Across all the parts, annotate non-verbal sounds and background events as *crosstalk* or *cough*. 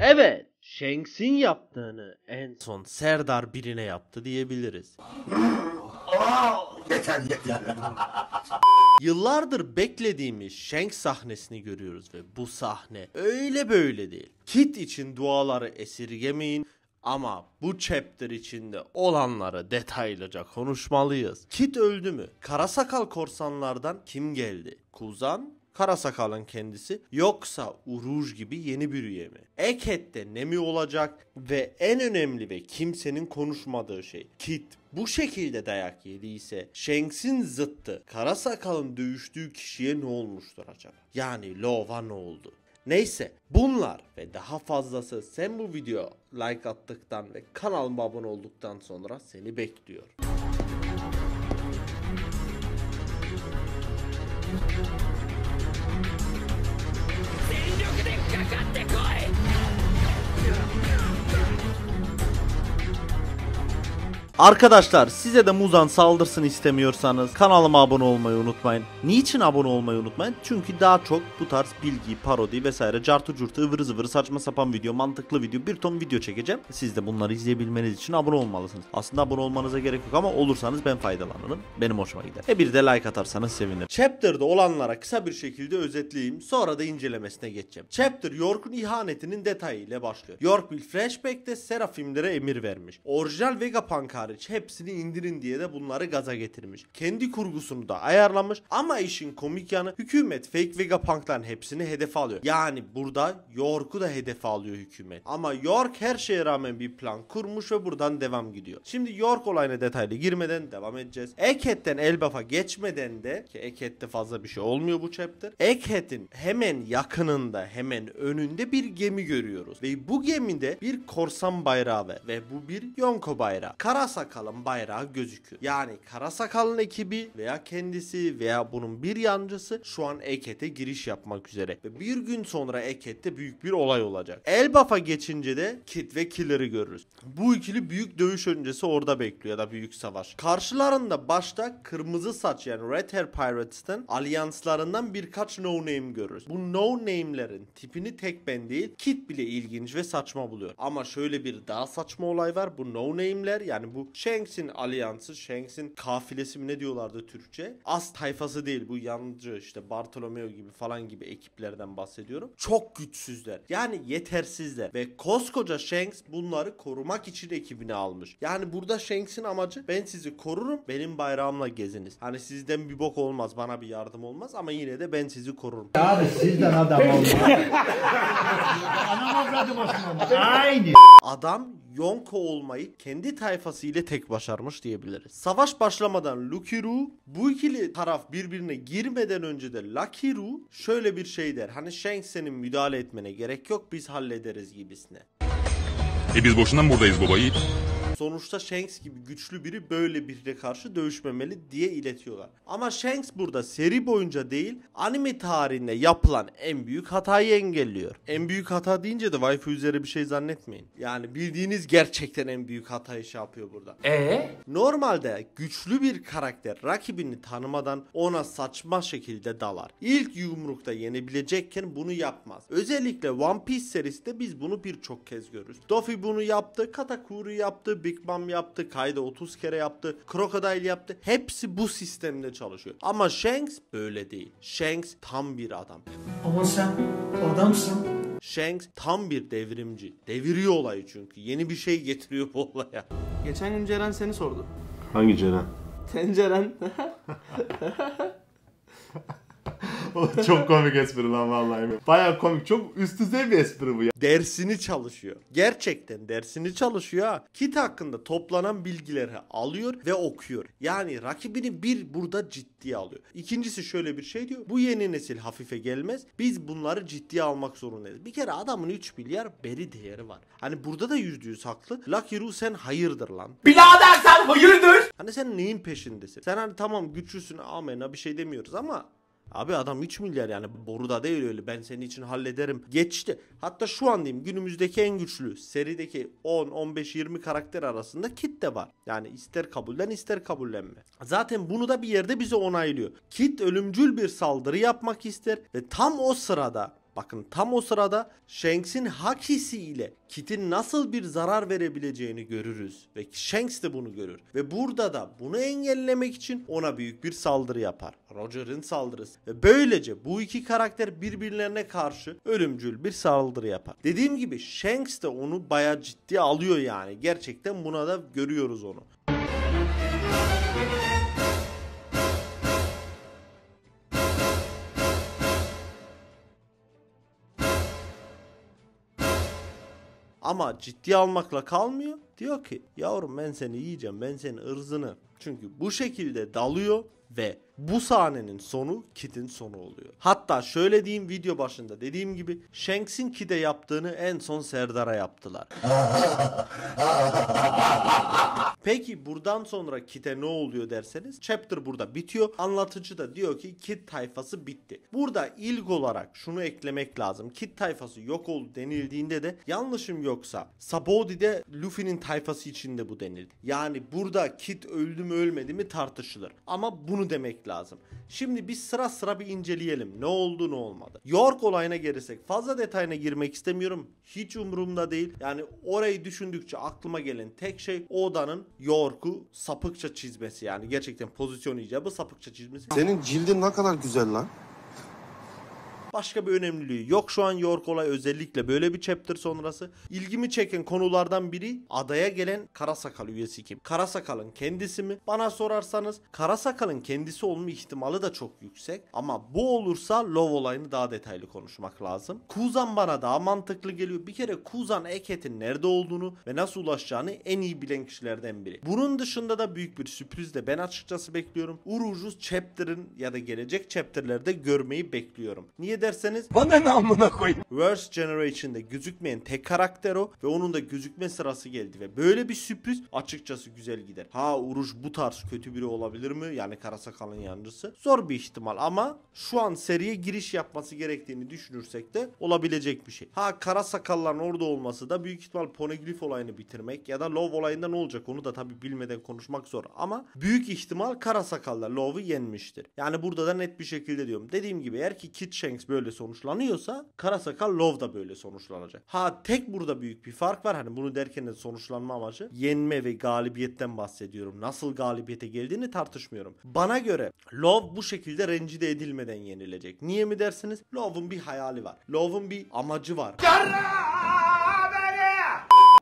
Evet. Shanks'in yaptığını en son Serdar birine yaptı diyebiliriz. Yıllardır beklediğimiz Shanks sahnesini görüyoruz ve bu sahne öyle böyle değil. Kit için duaları esirgemeyin ama bu chapter içinde olanları detaylıca konuşmalıyız. Kit öldü mü? Karasakal korsanlardan kim geldi? Kuzan Kara Sakal'ın kendisi yoksa Uruj gibi yeni bir üye mi? Eket'te Nemi olacak ve en önemli ve kimsenin konuşmadığı şey Kit bu şekilde dayak yediyse Shanks'in zıttı Kara Sakal'ın dövüştüğü kişiye ne olmuştur acaba? Yani Lova ne oldu? Neyse bunlar ve daha fazlası sen bu video like attıktan ve kanalıma abone olduktan sonra seni bekliyor. Arkadaşlar size de Muzan saldırsın istemiyorsanız kanalıma abone olmayı unutmayın. Niçin abone olmayı unutmayın? Çünkü daha çok bu tarz bilgi, parodi vesaire cartı curtu ıvır zıvır saçma sapan video, mantıklı video, bir ton video çekeceğim. Siz de bunları izleyebilmeniz için abone olmalısınız. Aslında abone olmanıza gerek yok ama olursanız ben faydalanırım. Benim hoşuma gider. E bir de like atarsanız sevinirim. Chapter'da olanlara kısa bir şekilde özetleyeyim. Sonra da incelemesine geçeceğim. Chapter York'un ihanetinin detayıyla başlıyor. York bir flashback'te Seraphim'lere emir vermiş. Orijinal Vegapunk hariç hepsini indirin diye de bunları gaza getirmiş. Kendi kurgusunu da ayarlamış ama işin komik yanı hükümet fake vegapunkların hepsini hedefe alıyor. Yani burada York'u da hedefe alıyor hükümet. Ama York her şeye rağmen bir plan kurmuş ve buradan devam gidiyor. Şimdi York olayına detaylı girmeden devam edeceğiz. Ekhet'ten Elbaf'a geçmeden de ki Ekette fazla bir şey olmuyor bu chapter. Ekhet'in hemen yakınında hemen önünde bir gemi görüyoruz. Ve bu gemide bir korsan bayrağı ve, ve bu bir Yonko bayrağı. Karas Karasakal'ın bayrağı gözüküyor. Yani Karasakal'ın ekibi veya kendisi veya bunun bir yancısı şu an Eket'e giriş yapmak üzere. Ve bir gün sonra Eket'te büyük bir olay olacak. Elbaf'a geçince de Kit ve Killer'ı görürüz. Bu ikili büyük dövüş öncesi orada bekliyor ya da büyük savaş. Karşılarında başta kırmızı saç yani Red Hair Pirates'ten alyanslarından birkaç no name görürüz. Bu no name'lerin tipini tek ben değil Kit bile ilginç ve saçma buluyor. Ama şöyle bir daha saçma olay var. Bu no name'ler yani bu bu Shanks'in alyansı, Shanks'in kafilesi mi ne diyorlardı Türkçe? Az tayfası değil bu yancı işte Bartolomeo gibi falan gibi ekiplerden bahsediyorum. Çok güçsüzler. Yani yetersizler. Ve koskoca Shanks bunları korumak için ekibini almış. Yani burada Shanks'in amacı ben sizi korurum benim bayrağımla geziniz. Hani sizden bir bok olmaz bana bir yardım olmaz ama yine de ben sizi korurum. Abi sizden adam *laughs* olmaz. Anam avradım aslında. Aynı. Adam Yonko olmayı kendi tayfası ile tek başarmış diyebiliriz. Savaş başlamadan Lukiru bu ikili taraf birbirine girmeden önce de Lakiru şöyle bir şey der. Hani Shanks senin müdahale etmene gerek yok biz hallederiz gibisine. E biz boşuna mı buradayız baba Sonuçta Shanks gibi güçlü biri böyle birine karşı dövüşmemeli diye iletiyorlar. Ama Shanks burada seri boyunca değil anime tarihinde yapılan en büyük hatayı engelliyor. En büyük hata deyince de waifu üzeri bir şey zannetmeyin. Yani bildiğiniz gerçekten en büyük hatayı şey yapıyor burada. Ee? Normalde güçlü bir karakter rakibini tanımadan ona saçma şekilde dalar. İlk yumrukta yenebilecekken bunu yapmaz. Özellikle One Piece serisinde biz bunu birçok kez görürüz. Doffy bunu yaptı, Katakuri yaptı, Big Bang yaptı. Kayda 30 kere yaptı. Crocodile yaptı. Hepsi bu sistemde çalışıyor. Ama Shanks böyle değil. Shanks tam bir adam. Ama sen adamsın. Shanks tam bir devrimci. Deviriyor olayı çünkü. Yeni bir şey getiriyor bu olaya. Geçen gün Ceren seni sordu. Hangi Ceren? Tenceren. *laughs* çok komik espri lan vallahi. Baya komik. Çok üst düzey bir espri bu ya. Dersini çalışıyor. Gerçekten dersini çalışıyor ha. Kit hakkında toplanan bilgileri alıyor ve okuyor. Yani rakibini bir burada ciddiye alıyor. İkincisi şöyle bir şey diyor. Bu yeni nesil hafife gelmez. Biz bunları ciddiye almak zorundayız. Bir kere adamın 3 milyar beri değeri var. Hani burada da yüzde yüz haklı. Lucky Roo sen hayırdır lan. Birader sen hayırdır. Hani sen neyin peşindesin? Sen hani tamam güçlüsün amena bir şey demiyoruz ama Abi adam 3 milyar yani boruda değil öyle ben senin için hallederim. Geçti. Hatta şu an diyeyim günümüzdeki en güçlü serideki 10, 15, 20 karakter arasında Kit de var. Yani ister kabullen ister kabullenme. Zaten bunu da bir yerde bize onaylıyor. Kit ölümcül bir saldırı yapmak ister ve tam o sırada Bakın tam o sırada Shanks'in Hakisi ile Kit'in nasıl bir zarar verebileceğini görürüz. Ve Shanks de bunu görür. Ve burada da bunu engellemek için ona büyük bir saldırı yapar. Roger'ın saldırısı. Ve böylece bu iki karakter birbirlerine karşı ölümcül bir saldırı yapar. Dediğim gibi Shanks de onu baya ciddi alıyor yani. Gerçekten buna da görüyoruz onu. Ama ciddi almakla kalmıyor. Diyor ki yavrum ben seni yiyeceğim ben senin ırzını. Çünkü bu şekilde dalıyor ve bu sahnenin sonu Kit'in sonu oluyor. Hatta şöyle diyeyim video başında dediğim gibi Shanks'in Kit'e yaptığını en son Serdar'a yaptılar. *laughs* Peki buradan sonra Kit'e ne oluyor derseniz chapter burada bitiyor. Anlatıcı da diyor ki Kit tayfası bitti. Burada ilk olarak şunu eklemek lazım. Kit tayfası yok oldu denildiğinde de yanlışım yoksa Sabaudiy'de Luffy'nin tayfası içinde bu denildi. Yani burada Kit öldü mü ölmedi mi tartışılır. Ama bunu demek lazım. Şimdi biz sıra sıra bir inceleyelim. Ne oldu ne olmadı. York olayına gelirsek fazla detayına girmek istemiyorum. Hiç umurumda değil. Yani orayı düşündükçe aklıma gelen tek şey odanın York'u sapıkça çizmesi. Yani gerçekten pozisyon icabı sapıkça çizmesi. Senin cildin ne kadar güzel lan. Başka bir önemliliği yok şu an York olayı özellikle böyle bir chapter sonrası. İlgimi çeken konulardan biri adaya gelen Karasakal üyesi kim? Karasakal'ın kendisi mi? Bana sorarsanız Karasakal'ın kendisi olma ihtimali de çok yüksek. Ama bu olursa Love olayını daha detaylı konuşmak lazım. Kuzan bana daha mantıklı geliyor. Bir kere Kuzan Eket'in nerede olduğunu ve nasıl ulaşacağını en iyi bilen kişilerden biri. Bunun dışında da büyük bir sürpriz de ben açıkçası bekliyorum. Urucuz chapter'ın ya da gelecek chapter'lerde görmeyi bekliyorum. Niye ederseniz bana ne amına koyayım. Worst Generation'da gözükmeyen tek karakter o ve onun da gözükme sırası geldi ve böyle bir sürpriz açıkçası güzel gider. Ha Uruş bu tarz kötü biri olabilir mi? Yani Karasakal'ın yancısı. Zor bir ihtimal ama şu an seriye giriş yapması gerektiğini düşünürsek de olabilecek bir şey. Ha Karasakal'ların orada olması da büyük ihtimal Poneglyph olayını bitirmek ya da Love olayında ne olacak onu da tabi bilmeden konuşmak zor ama büyük ihtimal Karasakal'la Love'ı yenmiştir. Yani burada da net bir şekilde diyorum. Dediğim gibi eğer ki Kid Shanks böyle sonuçlanıyorsa Karasakal Love da böyle sonuçlanacak. Ha tek burada büyük bir fark var. Hani bunu derken de sonuçlanma amacı yenme ve galibiyetten bahsediyorum. Nasıl galibiyete geldiğini tartışmıyorum. Bana göre Love bu şekilde rencide edilmeden yenilecek. Niye mi dersiniz? Love'un bir hayali var. Love'un bir amacı var. Yara!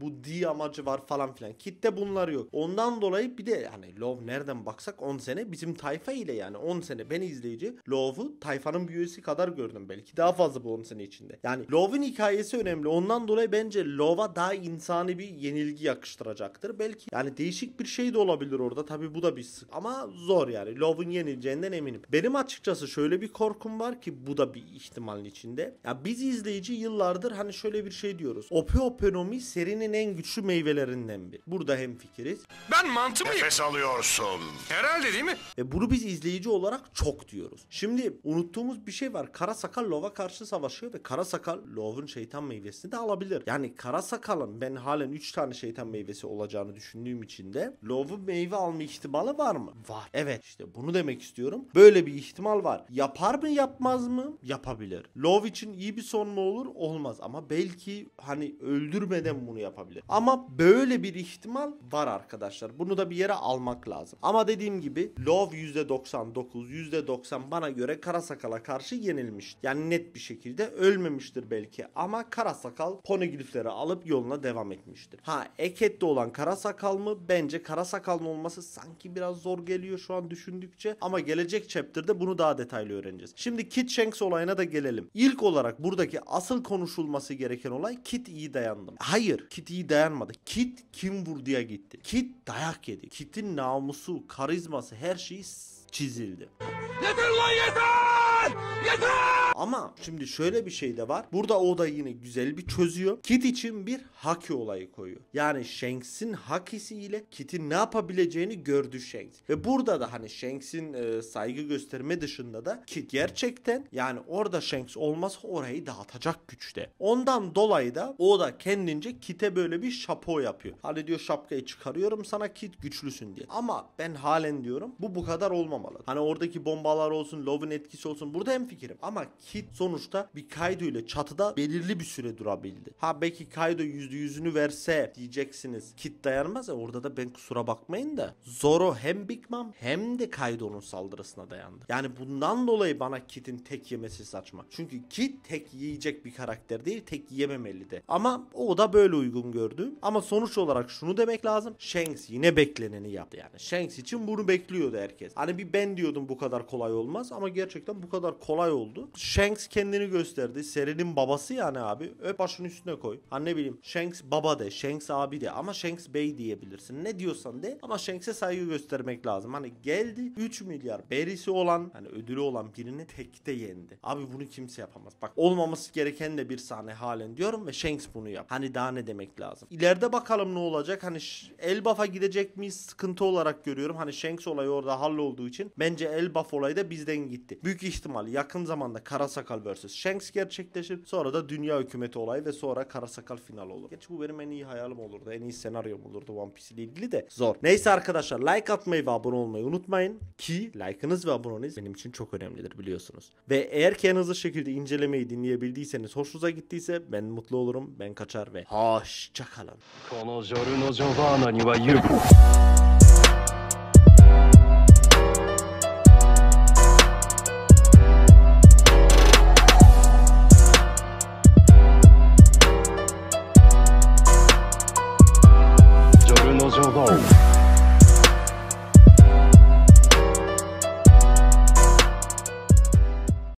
Bu D amacı var falan filan. Kitle bunlar yok. Ondan dolayı bir de yani Love nereden baksak 10 sene bizim tayfa ile yani 10 sene ben izleyici Love'u tayfanın bir üyesi kadar gördüm belki. Daha fazla bu 10 sene içinde. Yani Love'un hikayesi önemli. Ondan dolayı bence Love'a daha insani bir yenilgi yakıştıracaktır. Belki yani değişik bir şey de olabilir orada. Tabi bu da bir sık. Ama zor yani. Love'un yenileceğinden eminim. Benim açıkçası şöyle bir korkum var ki bu da bir ihtimalin içinde. Ya biz izleyici yıllardır hani şöyle bir şey diyoruz. Opeoperomi serinin Türkiye'nin en güçlü meyvelerinden bir. Burada hem fikiriz. Ben mantı mıyım? Nefes alıyorsun. Herhalde değil mi? E bunu biz izleyici olarak çok diyoruz. Şimdi unuttuğumuz bir şey var. Kara Sakal Lov'a karşı savaşıyor ve Kara Sakal Lov'un şeytan meyvesini de alabilir. Yani Kara Sakal'ın ben halen 3 tane şeytan meyvesi olacağını düşündüğüm için de Lov'un meyve alma ihtimali var mı? Var. Evet işte bunu demek istiyorum. Böyle bir ihtimal var. Yapar mı yapmaz mı? Yapabilir. Lov için iyi bir son mu olur? Olmaz. Ama belki hani öldürmeden bunu yapar yapabilir. Ama böyle bir ihtimal var arkadaşlar. Bunu da bir yere almak lazım. Ama dediğim gibi Love %99, %90 bana göre Karasakala karşı yenilmiş. Yani net bir şekilde ölmemiştir belki ama Karasakal poneglyfleri alıp yoluna devam etmiştir. Ha Eket'te olan Karasakal mı? Bence Karasakal'ın olması sanki biraz zor geliyor şu an düşündükçe ama gelecek chapter'da bunu daha detaylı öğreneceğiz. Şimdi Kit Shanks olayına da gelelim. İlk olarak buradaki asıl konuşulması gereken olay Kit iyi dayandım. Hayır, Kit Kit iyi dayanmadı. Kit kim vurduya gitti. Kit dayak yedi. Kit'in namusu, karizması her şey çizildi. Yeter lan yeter! Yeter! Ama şimdi şöyle bir şey de var. Burada o da yine güzel bir çözüyor. Kit için bir haki olayı koyuyor. Yani Shanks'in hakisi ile Kit'in ne yapabileceğini gördü Shanks. Ve burada da hani Shanks'in e, saygı gösterme dışında da Kit gerçekten yani orada Shanks olmaz orayı dağıtacak güçte. Ondan dolayı da o da kendince Kit'e böyle bir şapo yapıyor. Hani diyor şapkayı çıkarıyorum sana Kit güçlüsün diye. Ama ben halen diyorum bu bu kadar olmamalı. Hani oradaki bombalar olsun, Love'ın etkisi olsun. Burada hem fikrim ama Kit sonuçta bir Kaido ile çatıda belirli bir süre durabildi. Ha belki Kaido %100'ünü verse diyeceksiniz. Kit dayanmaz ya orada da ben kusura bakmayın da. Zoro hem Big Mom hem de Kaido'nun saldırısına dayandı. Yani bundan dolayı bana Kit'in tek yemesi saçma. Çünkü Kit tek yiyecek bir karakter değil, tek yememeli de. Ama o da böyle uygun gördü. Ama sonuç olarak şunu demek lazım. Shanks yine bekleneni yaptı yani. Shanks için bunu bekliyordu herkes. Hani bir ben diyordum bu kadar kolay olmaz ama gerçekten bu kadar kolay olay oldu. Shanks kendini gösterdi. Serenin babası yani abi. Öp başının üstüne koy. Ha ne bileyim Shanks baba de, Shanks abi de ama Shanks bey diyebilirsin. Ne diyorsan de ama Shanks'e saygı göstermek lazım. Hani geldi 3 milyar berisi olan hani ödülü olan birini tekte yendi. Abi bunu kimse yapamaz. Bak olmaması gereken de bir sahne halen diyorum ve Shanks bunu yap. Hani daha ne demek lazım. İleride bakalım ne olacak. Hani Elbaf'a gidecek miyiz sıkıntı olarak görüyorum. Hani Shanks olayı orada hallolduğu için bence Elbaf olayı da bizden gitti. Büyük ihtimal yakın yakın zamanda Karasakal vs. Shanks gerçekleşir. Sonra da dünya hükümeti olayı ve sonra Karasakal final olur. Geç bu benim en iyi hayalim olurdu. En iyi senaryom olurdu One Piece ile ilgili de zor. Neyse arkadaşlar like atmayı ve abone olmayı unutmayın. Ki like'ınız ve aboneniz benim için çok önemlidir biliyorsunuz. Ve eğer ki en hızlı şekilde incelemeyi dinleyebildiyseniz hoşunuza gittiyse ben mutlu olurum. Ben kaçar ve hoşçakalın. このジョルノ・ジョバーナには勇気